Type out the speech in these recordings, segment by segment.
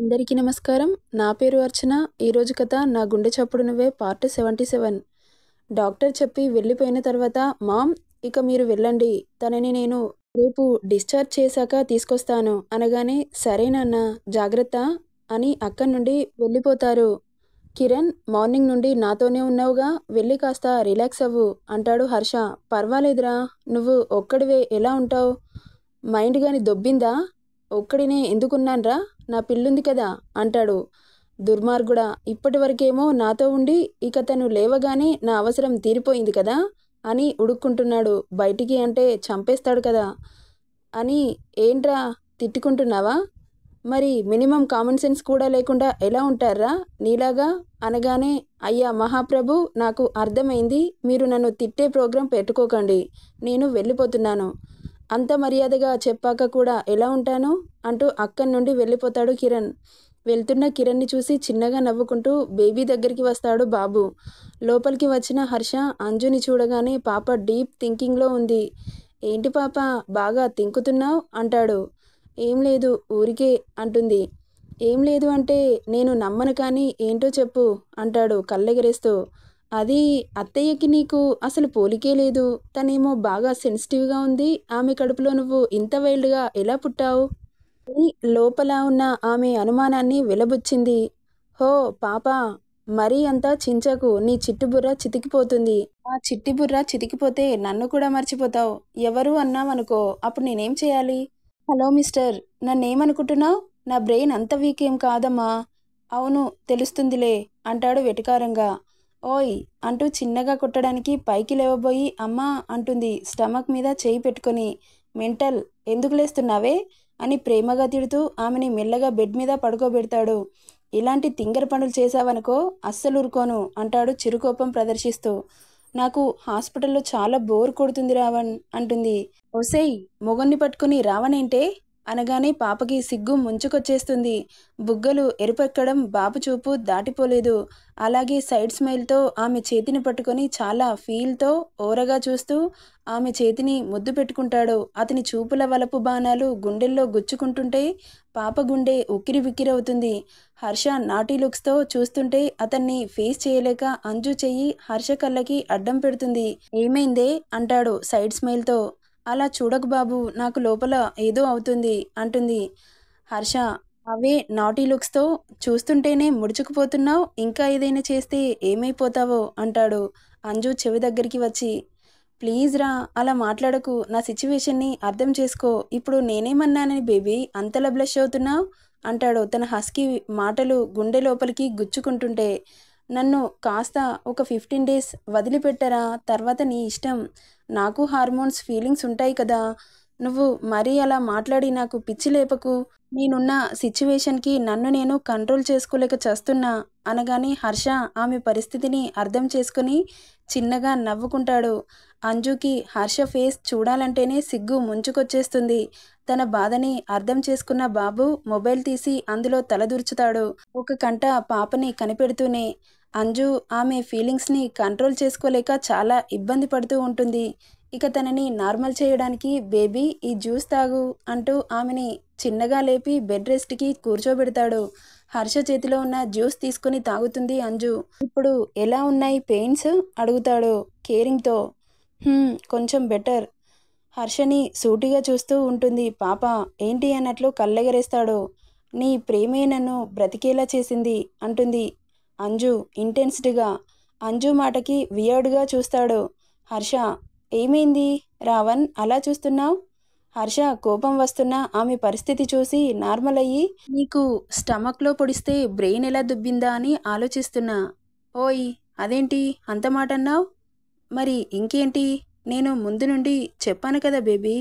అందరికీ నమస్కారం నా పేరు అర్చన ఈరోజు కథ నా గుండె చప్పుడు నువ్వే పార్ట్ సెవెంటీ సెవెన్ డాక్టర్ చెప్పి వెళ్ళిపోయిన తర్వాత మామ్ ఇక మీరు వెళ్ళండి తనని నేను రేపు డిశ్చార్జ్ చేశాక తీసుకొస్తాను అనగానే సరేనన్న జాగ్రత్త అని అక్కడి నుండి వెళ్ళిపోతారు కిరణ్ మార్నింగ్ నుండి నాతోనే ఉన్నావుగా వెళ్ళి కాస్త రిలాక్స్ అవ్వు అంటాడు హర్ష పర్వాలేదురా నువ్వు ఒక్కడివే ఎలా ఉంటావు మైండ్ కానీ దొబ్బిందా ఒక్కడినే ఎందుకున్నాన్రా నా పిల్లుంది కదా అంటాడు దుర్మార్గుడా ఇప్పటివరకేమో నాతో ఉండి ఇక తను లేవగానే నా అవసరం తీరిపోయింది కదా అని ఉడుక్కుంటున్నాడు బయటికి అంటే చంపేస్తాడు కదా అని ఏంట్రా తిట్టుకుంటున్నావా మరి మినిమం కామన్ సెన్స్ కూడా లేకుండా ఎలా ఉంటారా నీలాగా అనగానే అయ్యా మహాప్రభు నాకు అర్థమైంది మీరు నన్ను తిట్టే ప్రోగ్రాం పెట్టుకోకండి నేను వెళ్ళిపోతున్నాను అంత మర్యాదగా చెప్పాక కూడా ఎలా ఉంటాను అంటూ అక్కడి నుండి వెళ్ళిపోతాడు కిరణ్ వెళ్తున్న కిరణ్ని చూసి చిన్నగా నవ్వుకుంటూ బేబీ దగ్గరికి వస్తాడు బాబు లోపలికి వచ్చిన హర్ష అంజుని చూడగానే పాప డీప్ థింకింగ్లో ఉంది ఏంటి పాప బాగా తింకుతున్నావు అంటాడు ఏం లేదు ఊరికే అంటుంది ఏం లేదు అంటే నేను నమ్మను కానీ ఏంటో చెప్పు అంటాడు కళ్ళెగరేస్తూ అది అత్తయ్యకి నీకు అసలు పోలికే లేదు తనేమో బాగా సెన్సిటివ్గా ఉంది ఆమె కడుపులో నువ్వు ఇంత వైల్డ్గా ఎలా పుట్టావు లోపల ఉన్న ఆమె అనుమానాన్ని వెలబుచ్చింది హో పాప మరీ అంతా చించకు నీ చిట్టుబుర్ర చితికిపోతుంది ఆ చిట్టిబుర్ర చితికిపోతే నన్ను కూడా మర్చిపోతావు ఎవరు అన్నామనుకో అప్పుడు నేనేం చేయాలి హలో మిస్టర్ నన్నేమనుకుంటున్నావు నా బ్రెయిన్ అంత వీక్ ఏం కాదమ్మా అవును తెలుస్తుందిలే అంటాడు వెటకారంగా ఓయ్ అంటూ చిన్నగా కొట్టడానికి పైకి లేవబోయి అమ్మా అంటుంది స్టమక్ మీద చేయి పెట్టుకొని మెంటల్ ఎందుకు లేస్తున్నావే అని ప్రేమగా తిడుతూ ఆమెని మెల్లగా బెడ్ మీద పడుకోబెడతాడు ఇలాంటి తింగర పనులు చేశావనుకో అస్సలు ఊరుకోను అంటాడు చిరుకోపం ప్రదర్శిస్తూ నాకు హాస్పిటల్లో చాలా బోర్ కొడుతుంది రావణ్ అంటుంది ఒసేయ్ మొగన్ని పట్టుకుని రావణేంటే అనగానే పాపకి సిగ్గు ముంచుకొచ్చేస్తుంది బుగ్గలు ఎరుపెక్కడం బాబు చూపు దాటిపోలేదు అలాగే సైడ్ స్మైల్తో ఆమె చేతిని పట్టుకొని చాలా ఫీల్తో ఓరగా చూస్తూ ఆమె చేతిని ముద్దు పెట్టుకుంటాడు అతని చూపుల వలపు బాణాలు గుండెల్లో గుచ్చుకుంటుంటే పాప గుండె ఉక్కిరి బిక్కిరవుతుంది హర్ష నాటీ లుక్స్తో చూస్తుంటే అతన్ని ఫేస్ చేయలేక అంజు చెయ్యి హర్ష కళ్ళకి అడ్డం పెడుతుంది ఏమైందే అంటాడు సైడ్ స్మైల్తో అలా చూడకు బాబు నాకు లోపల ఏదో అవుతుంది అంటుంది హర్ష అవే నాటీ లుక్స్తో చూస్తుంటేనే ముడుచుకుపోతున్నావు ఇంకా ఏదైనా చేస్తే ఏమైపోతావో అంటాడు అంజు చెవి దగ్గరికి వచ్చి ప్లీజ్ రా అలా మాట్లాడకు నా సిచ్యువేషన్ని అర్థం చేసుకో ఇప్పుడు నేనేమన్నానని బేబీ అంతలా బ్లష్ అవుతున్నావు అంటాడు తన హస్కీ మాటలు గుండె లోపలికి గుచ్చుకుంటుంటే నన్ను కాస్త ఒక ఫిఫ్టీన్ డేస్ వదిలిపెట్టరా తర్వాత నీ ఇష్టం నాకు హార్మోన్స్ ఫీలింగ్స్ ఉంటాయి కదా నువ్వు మరీ అలా మాట్లాడి నాకు పిచ్చి లేపకు నేనున్న సిచ్యువేషన్కి నన్ను నేను కంట్రోల్ చేసుకోలేక చేస్తున్నా అనగానే హర్ష ఆమె పరిస్థితిని అర్థం చేసుకుని చిన్నగా నవ్వుకుంటాడు అంజుకి హర్ష ఫేస్ చూడాలంటేనే సిగ్గు ముంచుకొచ్చేస్తుంది తన బాధని అర్థం చేసుకున్న బాబు మొబైల్ తీసి అందులో తలదూర్చుతాడు ఒక కంట పాపని కనిపెడుతూనే అంజు ఆమె ఫీలింగ్స్ని కంట్రోల్ చేసుకోలేక చాలా ఇబ్బంది పడుతూ ఉంటుంది ఇక తనని నార్మల్ చేయడానికి బేబీ ఈ జ్యూస్ తాగు అంటూ ఆమెని చిన్నగా లేపి బెడ్ రెస్ట్కి కూర్చోబెడతాడు హర్ష చేతిలో ఉన్న జ్యూస్ తీసుకుని తాగుతుంది అంజు ఇప్పుడు ఎలా ఉన్నాయి పెయిన్స్ అడుగుతాడు కేరింగ్తో కొంచెం బెటర్ హర్షని సూటిగా చూస్తూ ఉంటుంది పాప ఏంటి అన్నట్లు కళ్ళెగరేస్తాడు నీ ప్రేమే నన్ను బ్రతికేలా చేసింది అంటుంది అంజు ఇంటెన్స్డ్గా అంజు మాటకి వియర్డ్గా చూస్తాడు హర్ష ఏమైంది రావణ్ అలా చూస్తున్నావు హర్ష కోపం వస్తున్న ఆమె పరిస్థితి చూసి నార్మల్ అయ్యి నీకు స్టమక్లో పొడిస్తే బ్రెయిన్ ఎలా దుబ్బిందా అని ఆలోచిస్తున్నా ఓయ్ అదేంటి అంత మాట అన్నావు మరి ఇంకేంటి నేను ముందు నుండి చెప్పాను కదా బేబీ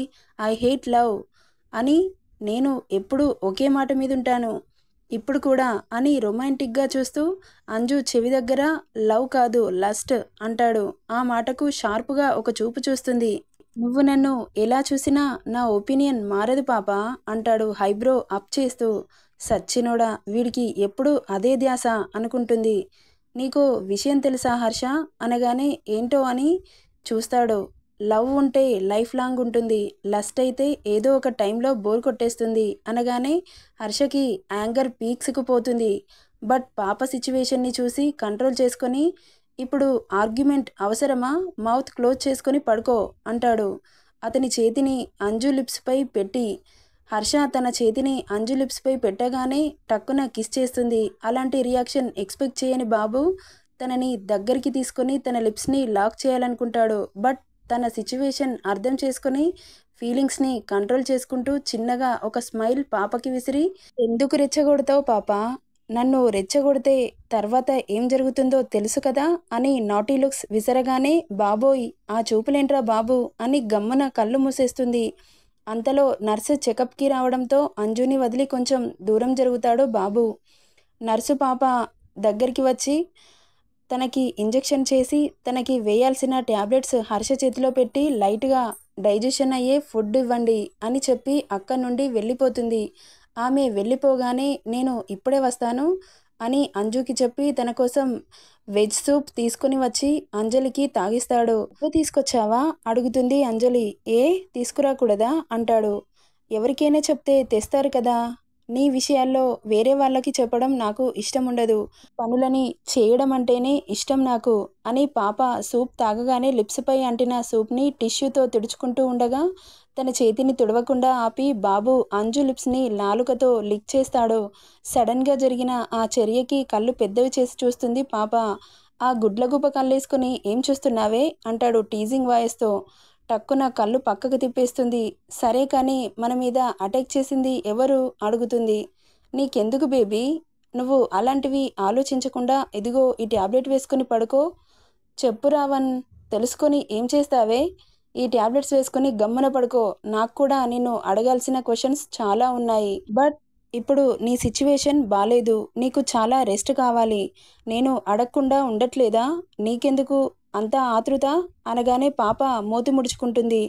ఐ హేట్ లవ్ అని నేను ఎప్పుడూ ఒకే మాట మీద ఉంటాను ఇప్పుడు కూడా అని రొమాంటిక్గా చూస్తూ అంజు చెవి దగ్గర లవ్ కాదు లస్ట్ అంటాడు ఆ మాటకు షార్ప్గా ఒక చూపు చూస్తుంది నువ్వు నన్ను ఎలా చూసినా నా ఒపీనియన్ మారదు పాప అంటాడు హైబ్రో అప్ చేస్తూ సచ్చినోడా వీడికి ఎప్పుడు అదే ధ్యాస అనుకుంటుంది నీకు విషయం తెలుసా హర్ష అనగానే ఏంటో అని చూస్తాడు లవ్ ఉంటే లైఫ్ లాంగ్ ఉంటుంది లస్ట్ అయితే ఏదో ఒక టైంలో బోర్ కొట్టేస్తుంది అనగానే హర్షకి యాంగర్ పీక్స్కు పోతుంది బట్ పాప సిచ్యువేషన్ని చూసి కంట్రోల్ చేసుకొని ఇప్పుడు ఆర్గ్యుమెంట్ అవసరమా మౌత్ క్లోజ్ చేసుకొని పడుకో అంటాడు అతని చేతిని అంజు లిప్స్పై పెట్టి హర్ష తన చేతిని అంజు లిప్స్పై పెట్టగానే టక్కున కిస్ చేస్తుంది అలాంటి రియాక్షన్ ఎక్స్పెక్ట్ చేయని బాబు తనని దగ్గరికి తీసుకొని తన లిప్స్ని లాక్ చేయాలనుకుంటాడు బట్ తన సిచ్యువేషన్ అర్థం చేసుకుని ఫీలింగ్స్ని కంట్రోల్ చేసుకుంటూ చిన్నగా ఒక స్మైల్ పాపకి విసిరి ఎందుకు రెచ్చగొడతావు పాప నన్ను రెచ్చగొడితే తర్వాత ఏం జరుగుతుందో తెలుసు కదా అని నాటీ లుక్స్ విసరగానే బాబోయ్ ఆ చూపులేంట్రా బాబు అని గమ్మున కళ్ళు మూసేస్తుంది అంతలో నర్సు చెకప్కి రావడంతో అంజుని వదిలి కొంచెం దూరం జరుగుతాడు బాబు నర్సు పాప దగ్గరికి వచ్చి తనకి ఇంజెక్షన్ చేసి తనకి వేయాల్సిన ట్యాబ్లెట్స్ హర్ష చేతిలో పెట్టి లైట్గా డైజెషన్ అయ్యే ఫుడ్ ఇవ్వండి అని చెప్పి అక్క నుండి వెళ్ళిపోతుంది ఆమె వెళ్ళిపోగానే నేను ఇప్పుడే వస్తాను అని అంజుకి చెప్పి తన కోసం వెజ్ సూప్ తీసుకుని వచ్చి అంజలికి తాగిస్తాడు ఉప్పు తీసుకొచ్చావా అడుగుతుంది అంజలి ఏ తీసుకురాకూడదా అంటాడు ఎవరికైనా చెప్తే తెస్తారు కదా నీ విషయాల్లో వేరే వాళ్ళకి చెప్పడం నాకు ఇష్టం ఉండదు పనులని చేయడం అంటేనే ఇష్టం నాకు అని పాప సూప్ తాగగానే లిప్స్పై అంటిన సూప్ని టిష్యూతో తుడుచుకుంటూ ఉండగా తన చేతిని తుడవకుండా ఆపి బాబు అంజు లిప్స్ని నాలుకతో లిక్ చేస్తాడు సడన్గా జరిగిన ఆ చర్యకి కళ్ళు పెద్దవి చేసి చూస్తుంది పాప ఆ గుడ్లగుప కళ్ళేసుకుని ఏం చూస్తున్నావే అంటాడు టీజింగ్ వాయిస్తో టక్కున కళ్ళు పక్కకు తిప్పేస్తుంది సరే కానీ మన మీద అటాక్ చేసింది ఎవరు అడుగుతుంది నీకెందుకు బేబీ నువ్వు అలాంటివి ఆలోచించకుండా ఇదిగో ఈ ట్యాబ్లెట్ వేసుకుని పడుకో చెప్పు రావన్ తెలుసుకొని ఏం చేస్తావే ఈ ట్యాబ్లెట్స్ వేసుకుని గమ్మున పడుకో నాకు కూడా నేను అడగాల్సిన క్వశ్చన్స్ చాలా ఉన్నాయి బట్ ఇప్పుడు నీ సిచ్యువేషన్ బాలేదు నీకు చాలా రెస్ట్ కావాలి నేను అడగకుండా ఉండట్లేదా నీకెందుకు అంతా ఆతృత అనగానే పాప మోతి ముడుచుకుంటుంది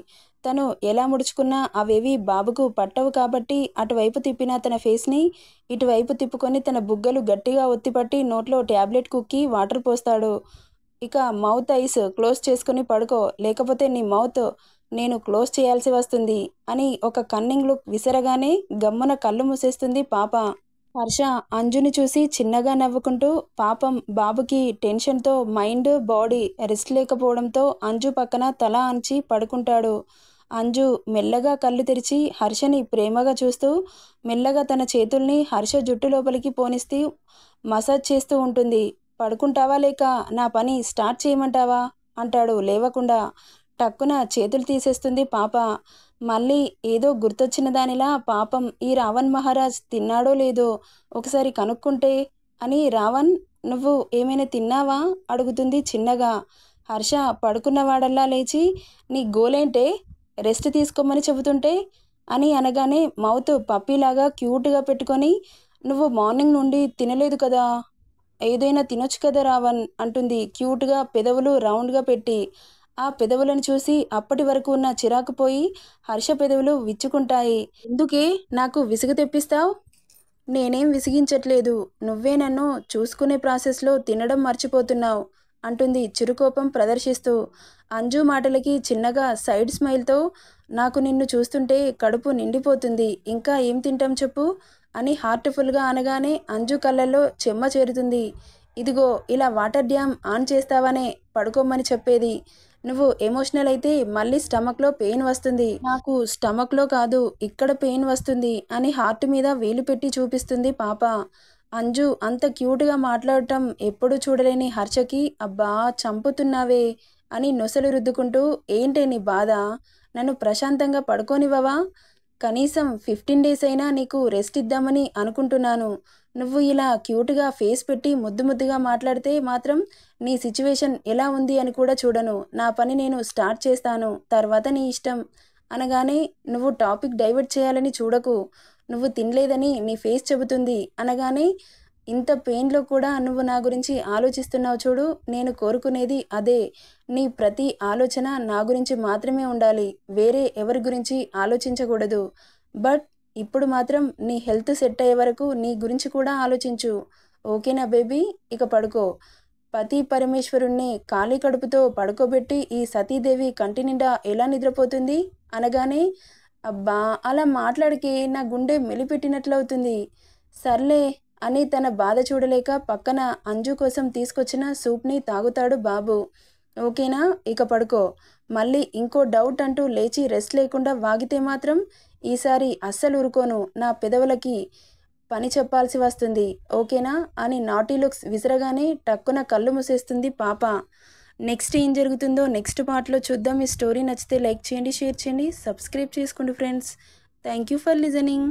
తను ఎలా ముడుచుకున్నా అవేవి బాబుకు పట్టవు కాబట్టి అటువైపు తిప్పిన తన ఫేస్ని ఇటువైపు తిప్పుకొని తన బుగ్గలు గట్టిగా ఒత్తిపట్టి నోట్లో ట్యాబ్లెట్ కుక్కి వాటర్ పోస్తాడు ఇక మౌత్ ఐస్ క్లోజ్ చేసుకుని పడుకో లేకపోతే నీ మౌత్ నేను క్లోజ్ చేయాల్సి వస్తుంది అని ఒక కన్నింగ్ లుక్ విసరగానే గమ్మున కళ్ళు మూసేస్తుంది పాప హర్ష అంజుని చూసి చిన్నగా నవ్వుకుంటూ పాపం బాబుకి టెన్షన్తో మైండ్ బాడీ రెస్ట్ లేకపోవడంతో అంజు పక్కన తల అంచి పడుకుంటాడు అంజు మెల్లగా కళ్ళు తెరిచి హర్షని ప్రేమగా చూస్తూ మెల్లగా తన చేతుల్ని హర్ష జుట్టు లోపలికి పోనిస్తూ మసాజ్ చేస్తూ ఉంటుంది పడుకుంటావా లేక నా పని స్టార్ట్ చేయమంటావా అంటాడు లేవకుండా టక్కున చేతులు తీసేస్తుంది పాప మళ్ళీ ఏదో గుర్తొచ్చిన దానిలా పాపం ఈ రావణ్ మహారాజ్ తిన్నాడో లేదో ఒకసారి కనుక్కుంటే అని రావణ్ నువ్వు ఏమైనా తిన్నావా అడుగుతుంది చిన్నగా హర్ష పడుకున్నవాడల్లా లేచి నీ గోలేంటే రెస్ట్ తీసుకోమని చెబుతుంటే అని అనగానే మౌత్ పప్పీలాగా క్యూట్గా పెట్టుకొని నువ్వు మార్నింగ్ నుండి తినలేదు కదా ఏదైనా తినొచ్చు కదా రావణ్ అంటుంది క్యూట్గా పెదవులు రౌండ్గా పెట్టి ఆ పెదవులను చూసి అప్పటి వరకు ఉన్న చిరాకు పోయి హర్ష పెదవులు విచ్చుకుంటాయి ఎందుకే నాకు విసుగు తెప్పిస్తావు నేనేం విసిగించట్లేదు నువ్వే నన్ను చూసుకునే ప్రాసెస్లో తినడం మర్చిపోతున్నావు అంటుంది చిరుకోపం ప్రదర్శిస్తూ అంజు మాటలకి చిన్నగా సైడ్ స్మైల్తో నాకు నిన్ను చూస్తుంటే కడుపు నిండిపోతుంది ఇంకా ఏం తింటాం చెప్పు అని హార్ట్ఫుల్గా అనగానే అంజు కళ్ళల్లో చెమ్మ చేరుతుంది ఇదిగో ఇలా వాటర్ డ్యామ్ ఆన్ చేస్తావనే పడుకోమని చెప్పేది నువ్వు ఎమోషనల్ అయితే మళ్ళీ స్టమక్లో పెయిన్ వస్తుంది నాకు స్టమక్లో కాదు ఇక్కడ పెయిన్ వస్తుంది అని హార్ట్ మీద వేలు పెట్టి చూపిస్తుంది పాప అంజు అంత క్యూట్గా మాట్లాడటం ఎప్పుడూ చూడలేని హర్షకి అబ్బా చంపుతున్నావే అని నొసలు రుద్దుకుంటూ ఏంటే నీ బాధ నన్ను ప్రశాంతంగా పడుకోనివ్వవా కనీసం ఫిఫ్టీన్ డేస్ అయినా నీకు రెస్ట్ ఇద్దామని అనుకుంటున్నాను నువ్వు ఇలా క్యూట్గా ఫేస్ పెట్టి ముద్దు ముద్దుగా మాట్లాడితే మాత్రం నీ సిచ్యువేషన్ ఎలా ఉంది అని కూడా చూడను నా పని నేను స్టార్ట్ చేస్తాను తర్వాత నీ ఇష్టం అనగానే నువ్వు టాపిక్ డైవర్ట్ చేయాలని చూడకు నువ్వు తినలేదని నీ ఫేస్ చెబుతుంది అనగానే ఇంత పెయిన్లో కూడా నువ్వు నా గురించి ఆలోచిస్తున్నావు చూడు నేను కోరుకునేది అదే నీ ప్రతి ఆలోచన నా గురించి మాత్రమే ఉండాలి వేరే ఎవరి గురించి ఆలోచించకూడదు బట్ ఇప్పుడు మాత్రం నీ హెల్త్ సెట్ అయ్యే వరకు నీ గురించి కూడా ఆలోచించు ఓకేనా బేబీ ఇక పడుకో పతి పరమేశ్వరుణ్ణి ఖాళీ కడుపుతో పడుకోబెట్టి ఈ సతీదేవి కంటి నిండా ఎలా నిద్రపోతుంది అనగానే అబ్బా అలా మాట్లాడికి నా గుండె మెలిపెట్టినట్లవుతుంది సర్లే అని తన బాధ చూడలేక పక్కన అంజు కోసం తీసుకొచ్చిన సూప్ని తాగుతాడు బాబు ఓకేనా ఇక పడుకో మళ్ళీ ఇంకో డౌట్ అంటూ లేచి రెస్ట్ లేకుండా వాగితే మాత్రం ఈసారి అస్సలు ఊరుకోను నా పెదవులకి పని చెప్పాల్సి వస్తుంది ఓకేనా అని నాటీ లుక్స్ విసిరగానే టక్కున కళ్ళు మూసేస్తుంది పాప నెక్స్ట్ ఏం జరుగుతుందో నెక్స్ట్ పార్ట్లో చూద్దాం ఈ స్టోరీ నచ్చితే లైక్ చేయండి షేర్ చేయండి సబ్స్క్రైబ్ చేసుకోండి friends thank you for listening